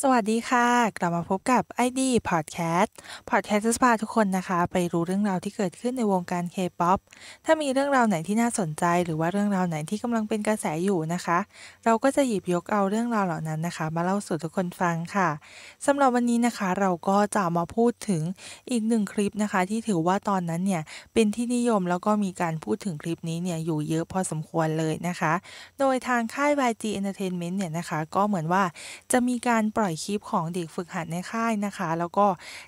สวัสดีค่ะ กลับมาพบกับ ID Podcast Podcast จะพาทุกคนนะคะ ไปรู้เรื่องราวที่เกิดขึ้นในวงการ K-POP ถ้ามีเรื่องราวไหนที่น่าสนใจ หรือว่าเรื่องราวไหนที่กำลังเป็นกระแสอยู่นะคะ เราก็จะหยิบยกเอาเรื่องราวเหล่านั้นนะคะ มาเล่าสู่ทุกคนฟังค่ะสำหรับวันนี้นะคะเราก็จะมาพูดถึงอีกหนึ่งคลิปนะคะ ที่ถือว่าตอนนั้นเนี่ยเป็นที่นิยมแล้วก็มีการพูดถึงคลิปนี้เนี่ยอยู่เยอะพอสมควรเลยนะคะ โดยทางค่าย YG Entertainment เนี่ยนะคะ ก็เหมือนว่าจะมีการล่อยคลิปของเด็กฝึกหัดในค่ายนะคะ แล้วก็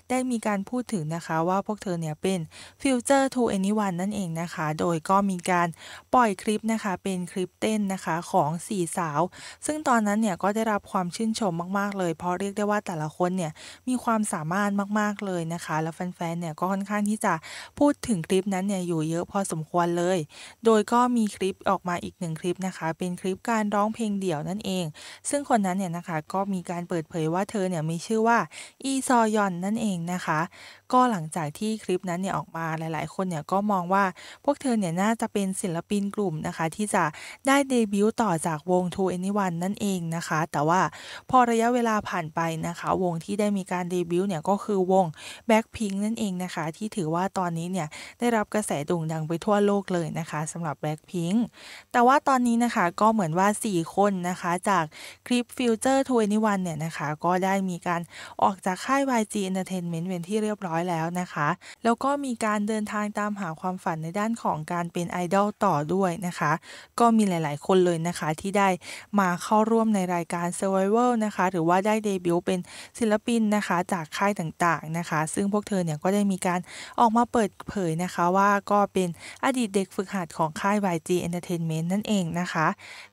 ได้มีการพูดถึงนะคะ ว่าพวกเธอเนี่ยเป็น Future to Anyone นั่นเองนะคะ โดยก็มีการปล่อยคลิปนะคะเป็นคลิปเต้นนะคะของสี่สาว ซึ่งตอนนั้นเนี่ย ก็ได้รับความชื่นชมมาก ๆเลย เพราะเรียกได้ว่าแต่ละคนเนี่ย มีความสามารถมากๆเลยนะคะ แล้วแฟนๆเนี่ย ก็ค่อนข้างที่จะพูดถึงคลิปนั้นเนี่ยอยู่เยอะพอสมควรเลยโดยก็มีคลิปออกมาอีกหนึ่งคลิปนะคะเป็นคลิปการร้องเพลงเดี่ยวนั่นเอง ซึ่งคนนั้นเนี่ยนะคะก็มีการเปิดดเผยว่าเธอเนี่ยมีชื่อว่า อีซอยอนนั่นเองนะคะ ก็หลังจากที่คลิปนั้นเนี่ยออกมาหลายๆ คนเนี่ยก็มองว่าพวกเธอเนี่ยน่าจะเป็นศิลปินกลุ่มนะคะที่จะได้เดบิวต์ต่อจากวง To Anyone นั่นเองนะคะ แต่ว่าพอระยะเวลาผ่านไปนะคะ วงที่ได้มีการเดบิวต์เนี่ยก็คือวง Blackpink นั่นเองนะคะ ที่ถือว่าตอนนี้เนี่ยได้รับกระแสดด่งดังไปทั่วโลกเลยนะคะสำหรับ Blackpink แต่ว่าตอนนี้นะคะก็เหมือนว่า 4 คนนะคะจากคลิป Future To Anyone เนี่ยนะคะคะก็ได้มีการออกจากค่าย YG Entertainment เป็นที่เรียบร้อยแล้วนะคะ แล้วก็มีการเดินทางตามหาความฝันในด้านของการเป็นไอดอลต่อด้วยนะคะ ก็มีหลาย ๆคนเลยนะคะที่ได้มาเข้าร่วมในรายการ Survival นะคะ หรือว่าได้เดบิวต์เป็นศิลปินนะคะจากค่ายต่างๆ นะคะ ซึ่งพวกเธอเนี่ยก็ได้มีการออกมาเปิดเผยนะคะว่าก็เป็นอดีตเด็กฝึกหัดของค่าย YG Entertainment นั่นเองนะคะ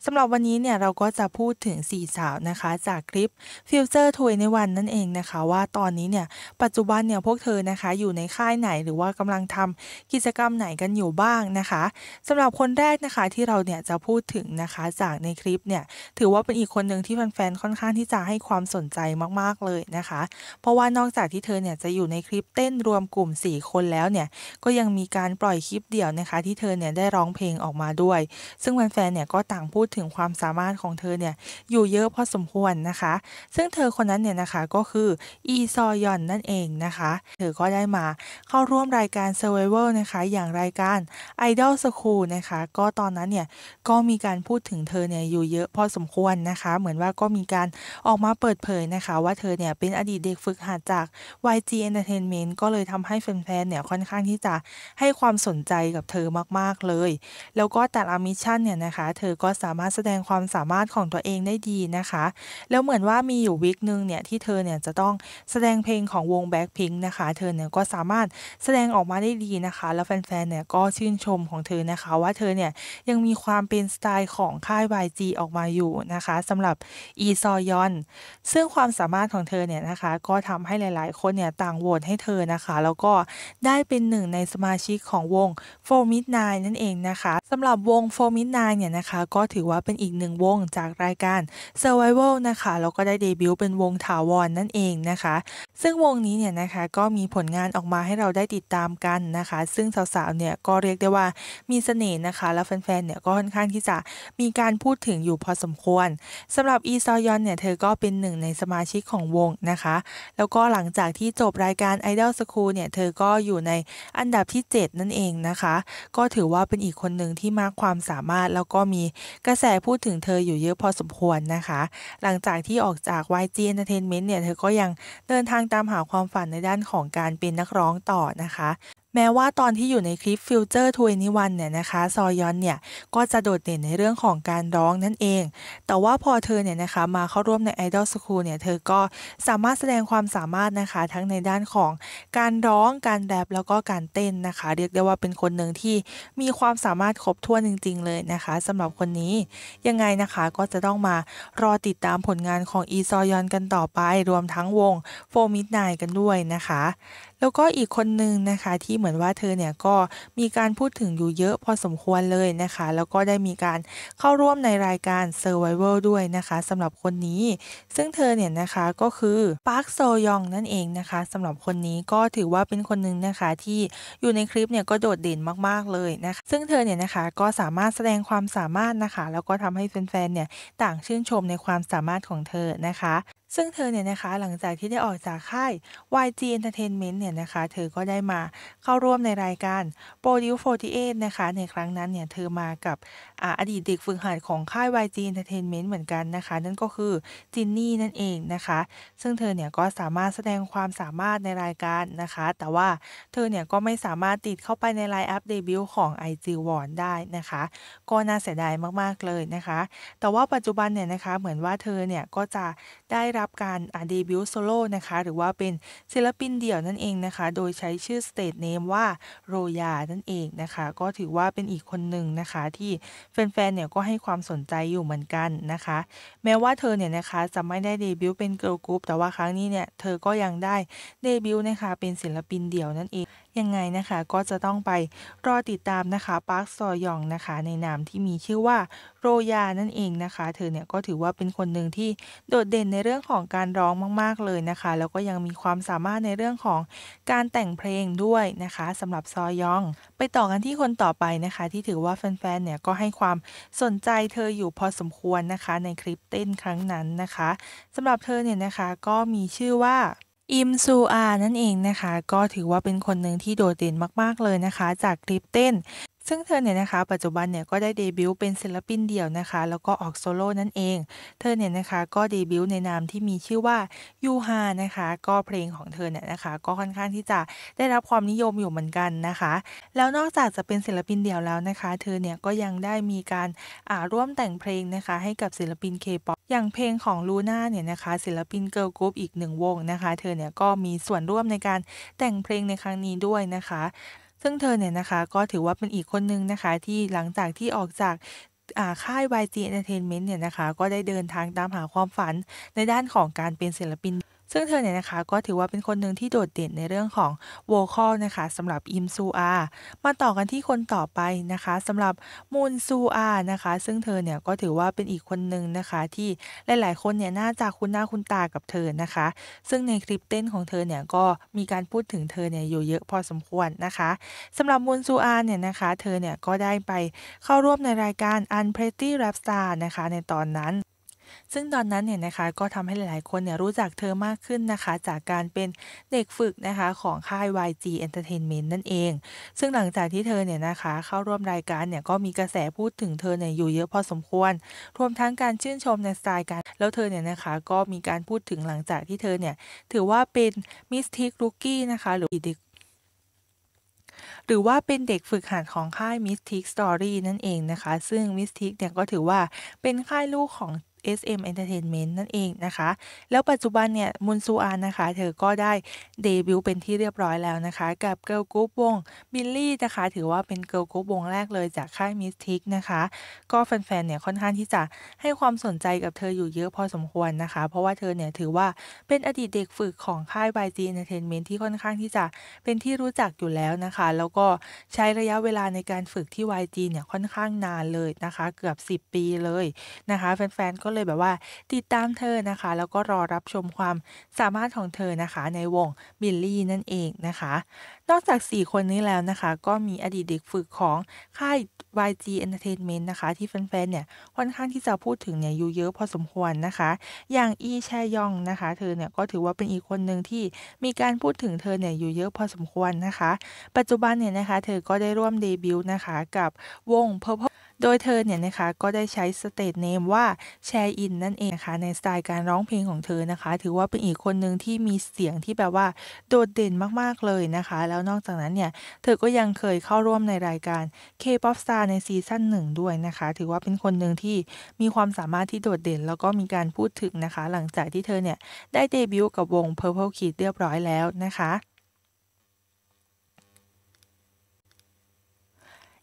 สำหรับวันนี้เนี่ยเราก็จะพูดถึง 4 สาวนะคะ จากคลิปิวเจอร์ทวยในวันนั่นเองนะคะว่าตอนนี้เนี่ยปัจจุบันเนี่ยพวกเธอนะคะอยู่ในค่ายไหนหรือว่ากำลังทำกิจกรรมไหนกันอยู่บ้างนะคะ สำหรับคนแรกนะคะที่เราเนี่ยจะพูดถึงนะคะจากในคลิปเนี่ยถือว่าเป็นอีกคนหนึ่งที่แฟนๆค่อนข้างที่จะให้ความสนใจมากๆเลยนะคะ เพราะว่านอกจากที่เธอเนี่ยจะอยู่ในคลิปเต้นรวมกลุ่ม 4 คนแล้วเนี่ยก็ยังมีการปล่อยคลิปเดี่ยวนะคะที่เธอเนี่ยได้ร้องเพลงออกมาด้วย ซึ่งแฟนๆเนี่ยก็ต่างพูดถึงความสามารถของเธอเนี่ยอยู่เยอะพอสมควรนะคะซึ่งซึ่งเธอคนนั้นเนี่ยนะคะก็คืออีซอยอนนั่นเองนะคะ เธอก็ได้มาเข้าร่วมรายการ Survivor นะคะ อย่างรายการ Idol School นะคะก็ตอนนั้นเนี่ยก็มีการพูดถึงเธอเนี่ยอยู่เยอะพอสมควรนะคะเหมือนว่าก็มีการออกมาเปิดเผยนะคะ ว่าเธอเนี่ยเป็นอดีตเด็กฝึกหัดจาก YG Entertainment ก็เลยทำให้แฟนๆเนี่ยค่อนข้างที่จะให้ความสนใจกับเธอมากๆเลย แล้วก็แต่ละมิชชั่นเนี่ยนะคะเธอก็สามารถแสดงความสามารถของตัวเองได้ดีนะคะ แล้วเหมือนว่ามีอยูู่่วิกหนึ่งเนี่ยที่เธอเนี่ยจะต้องแสดงเพลงของวงแบ็คพิงนะคะเธอเนี่ยก็สามารถแสดงออกมาได้ดีนะคะแล้วแฟนๆเนี่ยก็ชื่นชมของเธอนะคะว่าเธอเนี่ยยังมีความเป็นสไตล์ของค่าย YG ออกมาอยู่นะคะสำหรับอีซอยอน ซึ่งความสามารถของเธอเนี่ยนะคะก็ทำให้หลายๆคนเนี่ยต่างโหวตให้เธอนะคะแล้วก็ได้เป็นหนึ่งในสมาชิกของวงโฟมิดนายนั่นเองนะคะสำหรับวง4 m i ิ n i g h เนี่ยนะคะก็ถือว่าเป็นอีกหนึ่งวงจากรายการ Survival นะคะแล้วก็ได้เดบิวต์เป็นวงถาวรนนั่นเองนะคะซึ่งวงนี้เนี่ยนะคะก็มีผลงานออกมาให้เราได้ติดตามกันนะคะ ซึ่งสาวๆเนี่ยก็เรียกได้ว่ามีเสน่ห์นะคะแล้วแฟนๆเนี่ยก็ค่อนข้างที่จะมีการพูดถึงอยู่พอสมควรสำหรับอีซอยอนเนี่ยเธอก็เป็นหนึ่งในสมาชิกของวงนะคะแล้วก็หลังจากที่จบรายการ Idol School เนี่ยเธอก็อยู่ในอันดับที่ 7 นั่นเองนะคะ ก็ถือว่าเป็นอีกคนหนึ่งที่มากความสามารถแล้วก็มีกระแสพูดถึงเธออยู่เยอะพอสมควรนะคะ หลังจากที่ออกจาก YG Entertainment เนี่ยเธอก็ยังเดินทางตามหาความฝันในด้านของการเป็นนักร้องต่อนะคะแม้ว่าตอนที่อยู่ในคลิป Future to a นิวันเนี่ยนะคะซอยอนเนี่ยก็จะโดดเด่นในเรื่องของการร้องนั่นเอง แต่ว่าพอเธอเนี่ยนะคะ มาเข้าร่วมใน Idol School เนี่ยเธอก็สามารถแสดงความสามารถนะคะทั้งในด้านของการร้องการแรปแล้วก็การเต้นนะคะ เรียกได้ว่าเป็นคนหนึ่งที่มีความสามารถครบถ้วนจริง ๆ เลยนะคะสำหรับคนนี้ ยังไงนะคะก็จะต้องมารอติดตามผลงานของอีซอยอนกันต่อไป รวมทั้งวงโฟมิดไนกันด้วยนะคะแล้วก็อีกคนนึงนะคะที่เหมือนว่าเธอเนี่ยก็มีการพูดถึงอยู่เยอะพอสมควรเลยนะคะ แล้วก็ได้มีการเข้าร่วมในรายการ Survival ด้วยนะคะสำหรับคนนี้ ซึ่งเธอเนี่ยนะคะก็คือปาร์คโซยองนั่นเองนะคะสำหรับคนนี้ก็ถือว่าเป็นคนนึงนะคะที่อยู่ในคลิปเนี่ยก็โดดเด่นมากๆเลยนะคะซึ่งเธอเนี่ยนะคะก็สามารถแสดงความสามารถนะคะ แล้วก็ทำให้แฟนๆเนี่ยต่างชื่นชมในความสามารถของเธอนะคะซึ่งเธอเนี่ยนะคะ หลังจากที่ได้ออกจากค่าย YG Entertainment เนี่ยนะคะ เธอก็ได้มาเข้าร่วมในรายการ Produce 48 นะคะ ในครั้งนั้นเนี่ย เธอมากับออดีตเด็กฝึกหัดของค่าย YG Entertainment เหมือนกันนะคะ นั่นก็คือจินนี่นั่นเองนะคะ ซึ่งเธอเนี่ยก็สามารถแสดงความสามารถในรายการนะคะ แต่ว่าเธอเนี่ยก็ไม่สามารถติดเข้าไปในไลน์อัพเดบิวต์ของ IG w a r ได้นะคะก็น่าเสียดายมากๆเลยนะคะ แต่ว่าปัจจุบันเนี่ยนะคะ เหมือนว่าเธอเนี่ยก็จะได้รับการเดบิวต์โซโล่นะคะ หรือว่าเป็นศิลปินเดี่ยวนั่นเองนะคะ โดยใช้ชื่อสเตทเนมว่าโรยานั่นเองนะคะ ก็ถือว่าเป็นอีกคนหนึ่งนะคะ ที่แฟนๆเนี่ยก็ให้ความสนใจอยู่เหมือนกันนะคะ แม้ว่าเธอเนี่ยนะคะจะไม่ได้เดบิวต์เป็นเกิร์ลกรุ๊ปแต่ว่าครั้งนี้เนี่ย เธอก็ยังได้เดบิวต์นะคะเป็นศิลปินเดี่ยวนั่นเองยังไงนะคะก็จะต้องไปรอติดตามนะคะ ปาร์คซอยองนะคะ ในนามที่มีชื่อว่าโรยานั่นเองนะคะเธอเนี่ยก็ถือว่าเป็นคนหนึ่งที่โดดเด่นในเรื่องของการร้องมาก ๆเลยนะคะ แล้วก็ยังมีความสามารถในเรื่องของการแต่งเพลงด้วยนะคะสำหรับซอยอง ไปต่อกันที่คนต่อไปนะคะ ที่ถือว่าแฟนๆเนี่ยก็ให้ความสนใจเธออยู่พอสมควรนะคะในคลิปเต้นครั้งนั้นนะคะสำหรับเธอเนี่ยนะคะก็มีชื่อว่าอิมซูอา นั่นเองนะคะ ก็ถือว่าเป็นคนหนึ่งที่โดดเด่นมาก ๆเลยนะคะ จากคลิปเต้นซึ่งเธอเนี่ยนะคะปัจจุบันเนี่ยก็ได้เดบิวต์เป็นศิลปินเดี่ยวนะคะ แล้วก็ออกโซโล่นั่นเอง เธอเนี่ยนะคะก็เดบิวต์ในนามที่มีชื่อว่ายูฮานะคะก็เพลงของเธอเนี่ยนะคะ ก็ค่อนข้างที่จะได้รับความนิยมอยู่เหมือนกันนะคะ แล้วนอกจากจะเป็นศิลปินเดี่ยวแล้วนะคะ เธอเนี่ยก็ยังได้มีการอ่าร่วมแต่งเพลงนะคะให้กับศิลปินเคป๊อปอย่างเพลงของลูน่าเนี่ยนะคะศิลปินเกิร์ลกรุ๊ปอีกหนึ่งวงนะคะเธอเนี่ยก็มีส่วนร่วมในการแต่งเพลงในครั้งนี้ด้วยนะคะซึ่งเธอเนี่ยนะคะ ก็ถือว่าเป็นอีกคนนึงนะคะ ที่หลังจากที่ออกจากค่าย YG Entertainment เนี่ยนะคะ ก็ได้เดินทางตามหาความฝันในด้านของการเป็นศิลปินซึ่งเธอเนี่ยนะคะก็ถือว่าเป็นคนหนึ่งที่โดดเด่นในเรื่องของโวคอลนะคะสำหรับอิมซูอา มาต่อกันที่คนต่อไปนะคะสำหรับมูนซูอานะคะซึ่งเธอเนี่ยก็ถือว่าเป็นอีกคนหนึ่งนะคะที่หลายๆคนเนี่ยน่าจะคุ้นหน้าคุ้นตากับเธอนะคะ ซึ่งในคลิปเต้นของเธอเนี่ยก็มีการพูดถึงเธอเนี่ยอยู่เยอะพอสมควรนะคะสำหรับมูนซูอาเนี่ยนะคะเธอเนี่ยก็ได้ไปเข้าร่วมในรายการ Unpretty Rap Star นะคะในตอนนั้นซึ่งตอนนั้นเนี่ยนะคะก็ทำให้หลายๆคนเนี่ยรู้จักเธอมากขึ้นนะคะจากการเป็นเด็กฝึกนะคะของค่าย YG Entertainment นั่นเอง ซึ่งหลังจากที่เธอเนี่ยนะคะเข้าร่วมรายการเนี่ยก็มีกระแสพูดถึงเธอเนี่ยอยู่เยอะพอสมควร รวมทั้งการชื่นชมในสไตล์การ แล้วเธอเนี่ยนะคะก็มีการพูดถึงหลังจากที่เธอเนี่ยถือว่าเป็นมิสทิกรุกกี้นะคะหรือเด็กหรือว่าเป็นเด็กฝึกหัดของค่าย Mystic Story นั่นเองนะคะ ซึ่ง Mystic เนี่ยก็ถือว่าเป็นค่ายลูกของ SM Entertainment นั่นเองนะคะ แล้วปัจจุบันเนี่ยมุนซูอานนะคะ เธอก็ได้เดบิวต์เป็นที่เรียบร้อยแล้วนะคะ กับเกิร์ลกรุ๊ปวงบิลลี่นะคะ ถือว่าเป็นเกิร์ลกรุ๊ปวงแรกเลยจากค่ายมิสทิกนะคะ ก็แฟนๆเนี่ย ค่อนข้างที่จะให้ความสนใจกับเธออยู่เยอะพอสมควรนะคะ เพราะว่าเธอเนี่ยถือว่าเป็นอดีตเด็กฝึกของค่าย YG Entertainment ที่ค่อนข้างที่จะเป็นที่รู้จักอยู่แล้วนะคะ แล้วก็ใช้ระยะเวลาในการฝึกที่ YG เนี่ยค่อนข้างนานเลยนะคะ เกือบ 10 ปีเลยนะคะแฟนๆก็เลยแบบว่าติดตามเธอนะคะแล้วก็รอรับชมความสามารถของเธอนะคะในวงบิลลี่นั่นเองนะคะ นอกจาก 4 คนนี้แล้วนะคะก็มีอดีตเด็กฝึกของค่าย YG Entertainment นะคะที่แฟนๆเนี่ยค่อนข้างที่จะพูดถึงเนี่ยอยู่เยอะพอสมควรนะคะอย่างอีแชยองนะคะ เธอเนี่ยก็ถือว่าเป็นอีกคนหนึ่งที่มีการพูดถึงเธอเนี่ยอยู่เยอะพอสมควรนะคะ ปัจจุบันเนี่ยนะคะเธอก็ได้ร่วมเดบิวต์นะคะกับวง Purple โดยเธอเนี่ยนะคะก็ได้ใช้สเตทเนมว่าแชร์อินนั่นเองนะคะในสไตล์การร้องเพลงของเธอนะคะ ถือว่าเป็นอีกคนหนึ่งที่มีเสียงที่แบบว่าโดดเด่นมากๆเลยนะคะ แล้วนอกจากนั้นเนี่ยเธอก็ยังเคยเข้าร่วมในรายการ K-pop Star ในซีซั่นหนึ่งด้วยนะคะ ถือว่าเป็นคนหนึ่งที่มีความสามารถที่โดดเด่นแล้วก็มีการพูดถึงนะคะ หลังจากที่เธอเนี่ยได้เดบิวต์กับวง Purple Kid เรียบร้อยแล้วนะคะ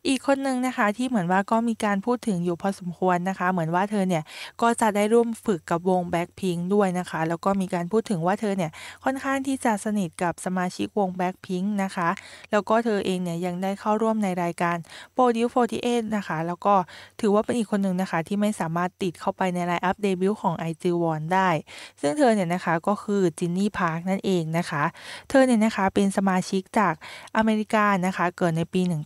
อีกคนหนึ่งนะคะที่เหมือนว่าก็มีการพูดถึงอยู่พอสมควรนะคะ เหมือนว่าเธอเนี่ย ก็จะได้ร่วมฝึกกับวงแบ็คพิงด้วยนะคะ แล้วก็มีการพูดถึงว่าเธอเนี่ย ค่อนข้างที่จะสนิทกับสมาชิกวงแบ็คพิงนะคะแล้วก็เธอเองเนี่ยยังได้เข้าร่วมในรายการโปรดิว48นะคะแล้วก็ถือว่าเป็นอีกคนหนึ่งนะคะที่ไม่สามารถติดเข้าไปในไลน์อัปเดบิวต์ของไอจีวอนได้ ซึ่งเธอเนี่ยนะคะก็คือจินนี่พาร์คนั่นเองนะคะเธอเนี่ยนะคะเป็นสมาชิกจากอเมริกานะคะเกิดในปี1998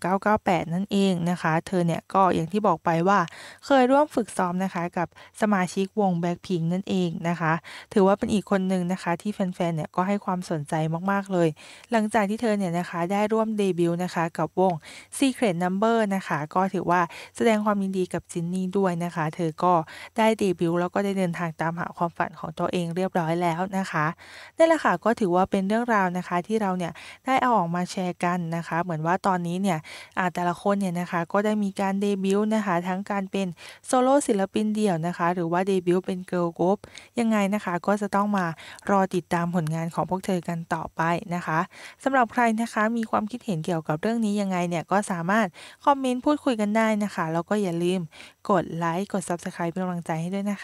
นั่นนเองนะคะเธอเนี่ยก็อย่างที่บอกไปว่าเคยร่วมฝึกซ้อมนะคะกับสมาชิกวงแบ็คพิงนั่นเองนะคะ ถือว่าเป็นอีกคนหนึ่งนะคะที่แฟนๆเนี่ยก็ให้ความสนใจมากๆเลยหลังจากที่เธอเนี่ยนะคะได้ร่วมเดบิวต์นะคะกับวง Secret Number นะคะ ก็ถือว่าแสดงความยินดีกับจินนี่ด้วยนะคะเธอก็ได้เดบิวต์แล้วก็ได้เดินทางตามหาความฝันของตัวเองเรียบร้อยแล้วนะคะนั่นแหละค่ะก็ถือว่าเป็นเรื่องราวนะคะที่เราเนี่ยได้เอาออกมาแชร์กันนะคะ เหมือนว่าตอนนี้เนี่ยแต่ละคนนเนี่ยนะคะก็ได้มีการเดบิวต์นะคะทั้งการเป็นโซโล่ศิลปินเดี่ยวนะคะหรือว่าเดบิวต์เป็นเกิร์ลกรุ๊ปยังไงนะคะก็จะต้องมารอติดตามผลงานของพวกเธอกันต่อไปนะคะสำหรับใครนะคะมีความคิดเห็นเกี่ยวกับเรื่องนี้ ยังไงเนี่ยก็สามารถคอมเมนต์พูดคุยกันได้นะคะแล้วก็อย่าลืมกดไลค์กด Subscribe เป็นกำลังใจให้ด้วยนะคะ